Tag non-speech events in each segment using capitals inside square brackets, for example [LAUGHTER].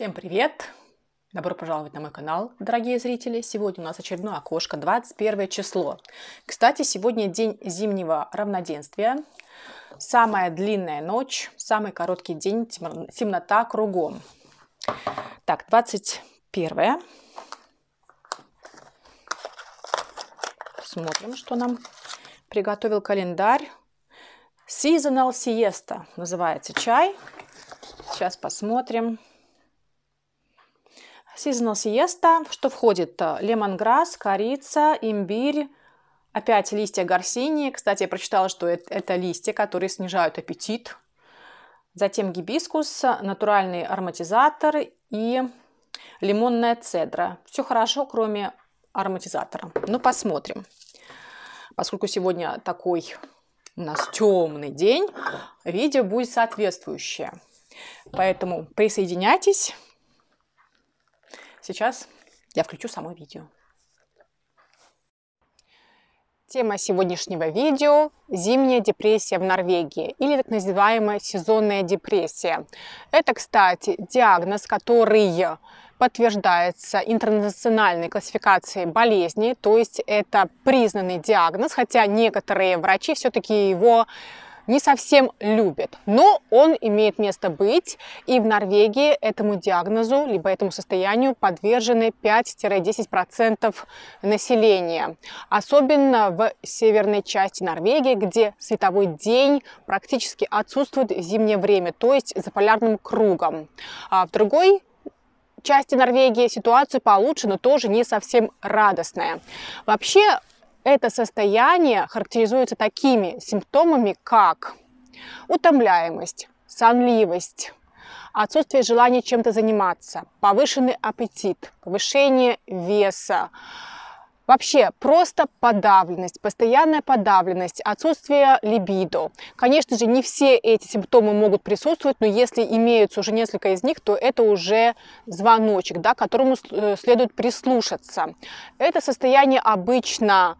Всем привет! Добро пожаловать на мой канал, дорогие зрители. Сегодня у нас очередное окошко, 21 число. Кстати, сегодня день зимнего равноденствия. Самая длинная ночь, самый короткий день, темнота кругом. Так, 21. Смотрим, что нам приготовил календарь. Seasonal siesta называется чай. Сейчас посмотрим. Seasonal siesta, что входит? Э, лемонграсс, корица, имбирь, опять листья горсинии. Кстати, я прочитала, что это, это листья, которые снижают аппетит. Затем гибискус, натуральный ароматизатор и лимонная цедра. Все хорошо, кроме ароматизатора. Но ну, посмотрим. Поскольку сегодня такой у нас темный день, видео будет соответствующее. Поэтому присоединяйтесь. Сейчас я включу само видео. Тема сегодняшнего видео – зимняя депрессия в Норвегии или так называемая сезонная депрессия. Это, кстати, диагноз, который подтверждается интернациональной классификацией болезни, то есть это признанный диагноз, хотя некоторые врачи все-таки его не совсем любят, но он имеет место быть, и в Норвегии этому диагнозу, либо этому состоянию подвержены 5-10% населения, особенно в северной части Норвегии, где световой день практически отсутствует в зимнее время, то есть за полярным кругом. А в другой части Норвегии ситуация получше, но тоже не совсем радостная. Вообще это состояние характеризуется такими симптомами, как утомляемость, сонливость, отсутствие желания чем-то заниматься, повышенный аппетит, повышение веса, Вообще, просто подавленность, постоянная подавленность, отсутствие либидо. Конечно же, не все эти симптомы могут присутствовать, но если имеются уже несколько из них, то это уже звоночек, да, которому э, следует прислушаться. Это состояние обычно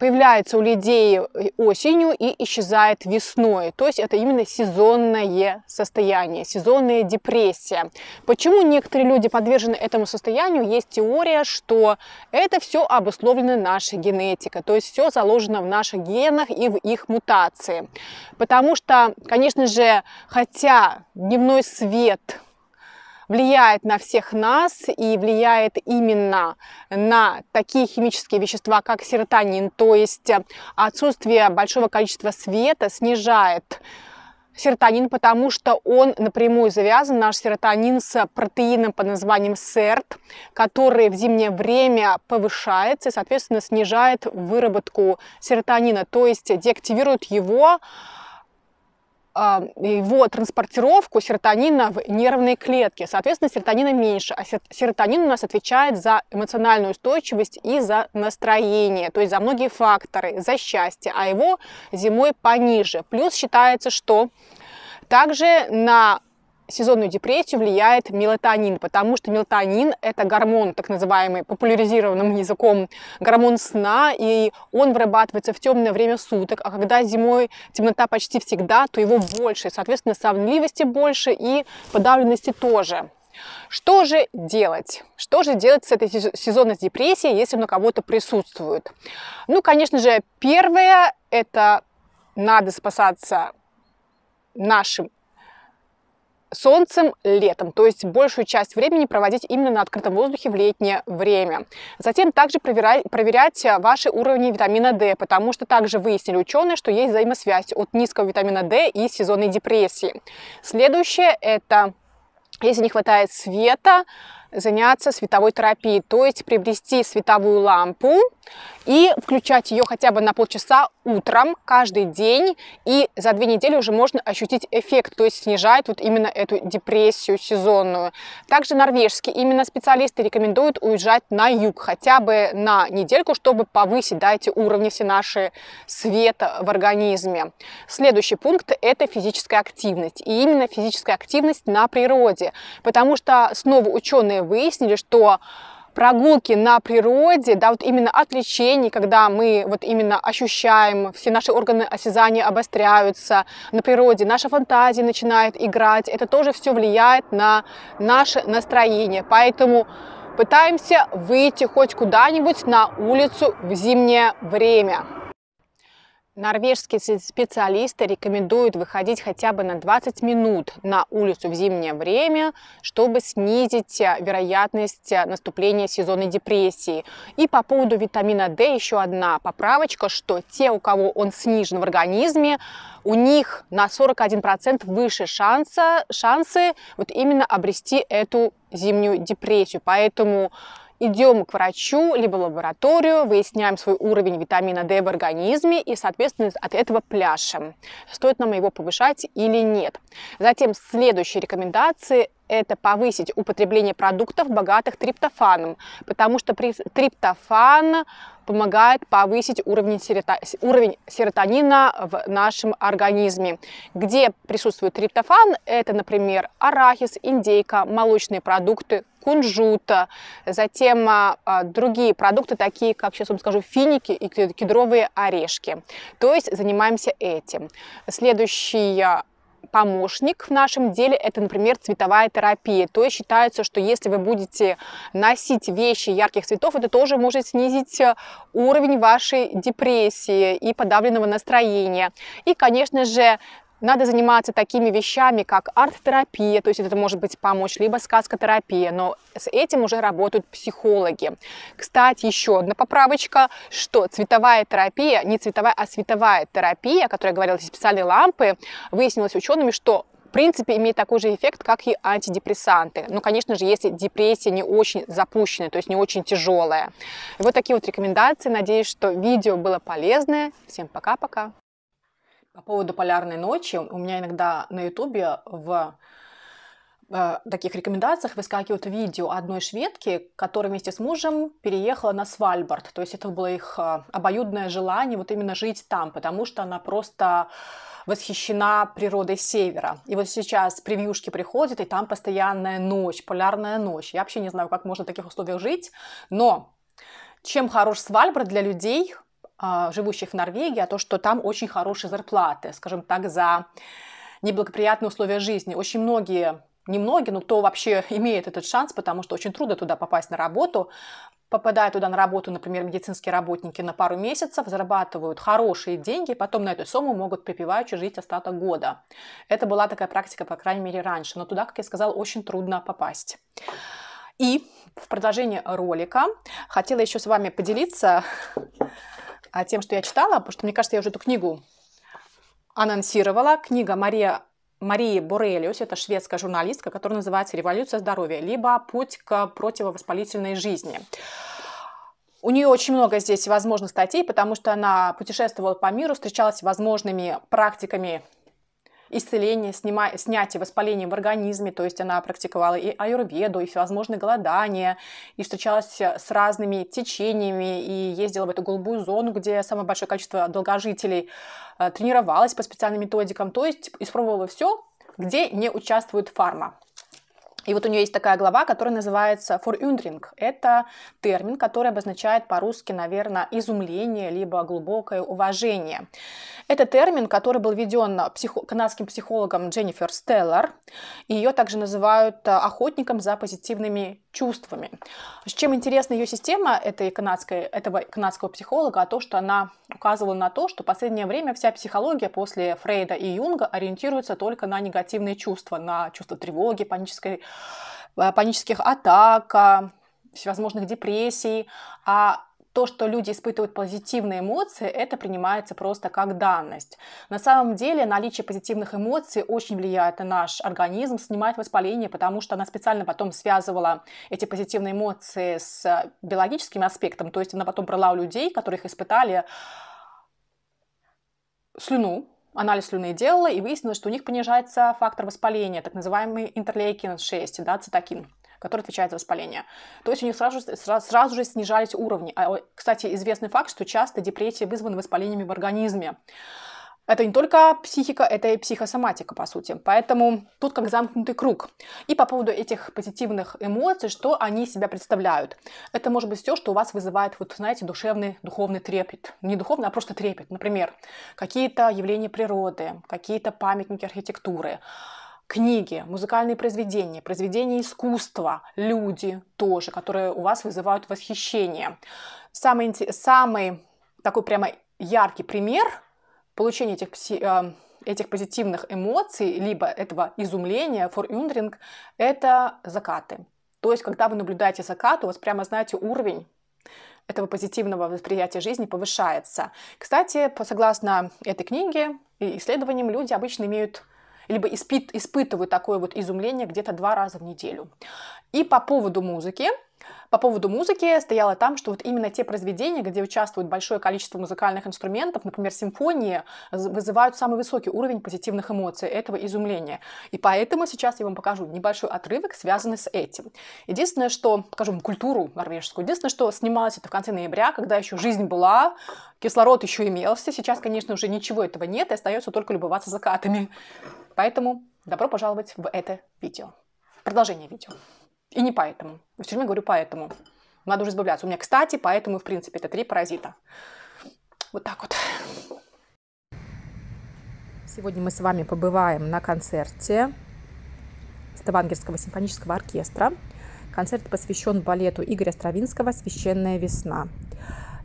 появляется у людей э, осенью и исчезает весной. То есть это именно сезонное состояние, сезонная депрессия. Почему некоторые люди подвержены этому состоянию? Есть теория, что это все обусловлено нашей генетикой. То есть все заложено в наших генах и в их мутации. Потому что, конечно же, хотя дневной свет – влияет на всех нас и влияет именно на такие химические вещества, как серотонин, то есть э, отсутствие большого количества света снижает серотонин, потому что он напрямую завязан, наш серотонин, с протеином под названием серт, который в зимнее время повышается и, соответственно, снижает выработку серотонина, то есть деактивирует его, его а, транспортировку серотонина в нервные клетки. Соответственно, серотонина меньше, а серотонин у нас отвечает за эмоциональную устойчивость и за настроение, то есть за многие факторы, за счастье, а его зимой пониже. Плюс считается, что также на сезонную депрессию влияет мелатонин, потому что мелатонин – это гормон, так называемый популяризированным языком, гормон сна, и он вырабатывается в темное время суток, а когда зимой темнота почти всегда, то его больше, соответственно, сонливости больше и подавленности тоже. Что же делать? Что же делать с этой сезонной депрессией, если на кого-то присутствует? Ну, конечно же, первое – это надо спасаться нашим солнцем летом, то есть большую часть времени проводить именно на открытом воздухе в летнее время. Затем также проверять, проверять э, ваши уровни витамина D, потому что также выяснили ученые, что есть взаимосвязь от низкого витамина D и сезонной депрессии. Следующее – это если не хватает света, заняться световой терапией, то есть приобрести световую лампу и включать ее хотя бы на полчаса утром каждый день, и за две недели уже можно ощутить эффект, то есть снижает вот именно эту депрессию сезонную. Также норвежские именно специалисты рекомендуют уезжать на юг хотя бы на недельку, чтобы повысить да, эти уровни все наши света в организме. Следующий пункт – это физическая активность, и именно физическая активность на природе, потому что снова ученые выяснили, что прогулки на природе, да, вот именно отвлечение, когда мы вот именно ощущаем, все наши органы осязания обостряются на природе, наша фантазия начинает играть, это тоже все влияет на наше настроение. Поэтому пытаемся выйти хоть куда-нибудь на улицу в зимнее время. Норвежские специалисты рекомендуют выходить хотя бы на 20 минут на улицу в зимнее время, чтобы снизить э, вероятность э, наступления сезонной депрессии. И по поводу витамина D еще одна поправочка, что те, у кого он снижен в организме, у них на 41% выше шанса, шансы вот именно обрести эту зимнюю депрессию. Поэтому идем к врачу, либо в лабораторию, выясняем свой уровень витамина D в организме и, соответственно, от этого пляшем. Стоит нам его повышать или нет. Затем следующие рекомендации это повысить употребление продуктов, богатых триптофаном, потому что триптофан помогает повысить уровень, серото... уровень серотонина в нашем организме. Где присутствует триптофан, это, например, арахис, индейка, молочные продукты, кунжута, затем а, а, другие продукты, такие как, сейчас вам скажу, финики и кедровые орешки. То есть занимаемся этим. Следующий а, помощник в нашем деле это, например, цветовая терапия. То есть считается, что если вы будете носить вещи ярких цветов, это тоже может снизить уровень вашей депрессии и подавленного настроения. И, конечно же, надо заниматься такими вещами, как арт-терапия, то есть это может быть помочь, либо сказкотерапия, но с этим уже работают психологи. Кстати, еще одна поправочка, что цветовая терапия, не цветовая, а световая терапия, о которой я говорила, специальные лампы, выяснилось учеными, что в принципе, имеет такой же эффект, как и антидепрессанты. Но, конечно же, если депрессия не очень запущенная, то есть не очень тяжелая. И вот такие вот рекомендации. Надеюсь, что видео было полезное. Всем пока-пока. По поводу полярной ночи, у меня иногда на ютубе в э, таких рекомендациях выскакивают видео одной шведки, которая вместе с мужем переехала на Свальбард. То есть это было их э, обоюдное желание вот именно жить там, потому что она просто восхищена природой севера. И вот сейчас превьюшки приходят, и там постоянная ночь, полярная ночь. Я вообще не знаю, как можно в таких условиях жить, но чем хорош Свальбард для людей, а, живущих в Норвегии, а то, что там очень хорошие зарплаты, скажем так, за неблагоприятные условия жизни. Очень многие, немногие, но кто вообще [LAUGHS] имеет этот шанс, потому что очень трудно туда попасть на работу, попадая туда на работу, например, медицинские работники на пару месяцев, зарабатывают хорошие деньги, потом на эту сумму могут припеваючи жить остаток года. Это была такая практика, по крайней мере, раньше, но туда, как я сказала, очень трудно попасть. И в продолжение ролика хотела еще с вами поделиться [LAUGHS] а тем, что я читала, потому что, мне кажется, я уже эту книгу анонсировала. Книга Мария, Марии Борелиус, это шведская журналистка, которая называется «Революция здоровья», либо «Путь к противовоспалительной жизни». У нее очень много здесь возможных статей, потому что она путешествовала по миру, встречалась с возможными практиками исцеление, снима... снятие воспаления в организме, то есть она практиковала и аюрведу, и всевозможные голодания, и встречалась с разными течениями, и ездила в эту голубую зону, где самое большое количество долгожителей, э, тренировалась по специальным методикам, то есть испробовала все, где не участвует фарма. И вот у нее есть такая глава, которая называется «Форюндринг». Это термин, который обозначает по-русски, наверное, изумление, либо глубокое уважение. Это термин, который был введен психо- канадским психологом Дженнифер Стеллар. Ее также называют э, охотником за позитивными чувствами. С чем интересна ее система этой канадской, этого канадского психолога, а то, что она указывала на то, что в последнее время вся психология после Фрейда и Юнга ориентируется только на негативные чувства, на чувство тревоги, панической, э, панических атак, э, всевозможных депрессий, а то, что люди испытывают позитивные эмоции, это принимается просто как данность. На самом деле наличие позитивных эмоций очень влияет на наш организм, снимает воспаление, потому что она специально потом связывала эти позитивные эмоции с биологическим аспектом, то есть она потом брала у людей, которых испытали слюну, анализ слюны делала, и выяснилось, что у них понижается фактор воспаления, так называемый интерлейкин-6, да, цитокин который отвечает за воспаление. То есть у них сразу, сразу, сразу же снижались уровни. А, кстати, известный факт, что часто депрессии вызваны воспалениями в организме. Это не только психика, это и психосоматика, по сути. Поэтому тут как замкнутый круг. И по поводу этих позитивных эмоций, что они себя представляют. Это может быть все, что у вас вызывает, вот знаете, душевный, духовный трепет. Не духовный, а просто трепет. Например, какие-то явления природы, какие-то памятники архитектуры, книги, музыкальные произведения, произведения искусства, люди тоже, которые у вас вызывают восхищение. Самый, самый такой прямо яркий пример получения этих, э, этих позитивных эмоций, либо этого изумления, форюндринг, это закаты. То есть, когда вы наблюдаете закат, у вас прямо, знаете, уровень этого позитивного восприятия жизни повышается. Кстати, согласно этой книге и исследованиям, люди обычно имеют либо испит, испытываю такое вот изумление где-то два раза в неделю. И по поводу музыки, по поводу музыки стояло там, что вот именно те произведения, где участвует большое количество музыкальных инструментов, например, симфонии, вызывают самый высокий уровень позитивных эмоций, этого изумления. И поэтому сейчас я вам покажу небольшой отрывок, связанный с этим. Единственное, что, покажу вам культуру норвежскую, единственное, что снималось это в конце ноября, когда еще жизнь была, кислород еще имелся, сейчас, конечно, уже ничего этого нет, и остается только любоваться закатами. Поэтому добро пожаловать в это видео. Продолжение видео. И не поэтому. Все время говорю поэтому. Надо уже избавляться. У меня, кстати, поэтому, в принципе, это три паразита. Вот так вот. Сегодня мы с вами побываем на концерте Ставангерского симфонического оркестра. Концерт посвящен балету Игоря Стравинского «Священная весна».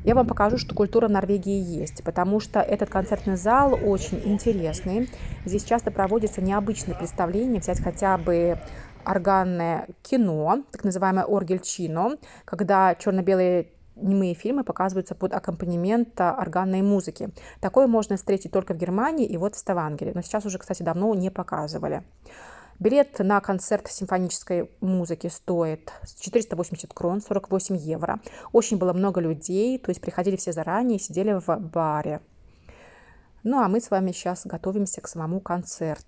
Я вам покажу, что культура Норвегии есть, потому что этот концертный зал очень интересный. Здесь часто проводятся необычные представления, взять хотя бы органное кино, так называемое оргельчино, когда черно-белые немые фильмы показываются под аккомпанемент а, органной музыки. Такое можно встретить только в Германии и вот в Ставангере. Но сейчас уже, кстати, давно не показывали. Билет на концерт симфонической музыки стоит 480 крон, 48 евро. Очень было много людей, то есть приходили все заранее, сидели в баре. Ну а мы с вами сейчас готовимся к самому концерту.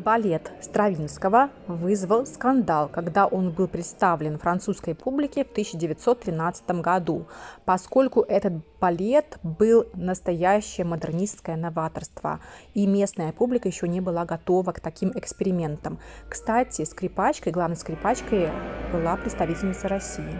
Балет Стравинского вызвал скандал, когда он был представлен французской публике в 1913 году, поскольку этот балет был настоящее модернистское новаторство, и местная публика еще не была готова к таким экспериментам. Кстати, скрипачкой, главной скрипачкой была представительница России.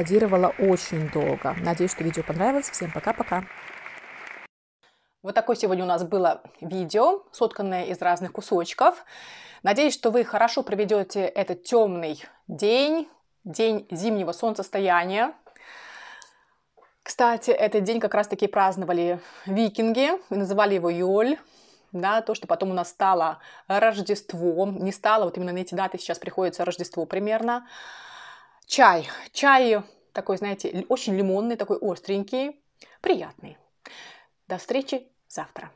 аплодировала очень долго. Надеюсь, что видео понравилось. Всем пока-пока. Вот такое сегодня у нас было видео, сотканное из разных кусочков. Надеюсь, что вы хорошо проведете этот темный день, день зимнего солнцестояния. Кстати, этот день как раз-таки праздновали викинги, называли его Йоль. Да, то, что потом у нас стало Рождество, не стало, вот именно на эти даты сейчас приходится Рождество примерно. Чай. Чай такой, знаете, очень лимонный, такой остренький, приятный. До встречи завтра.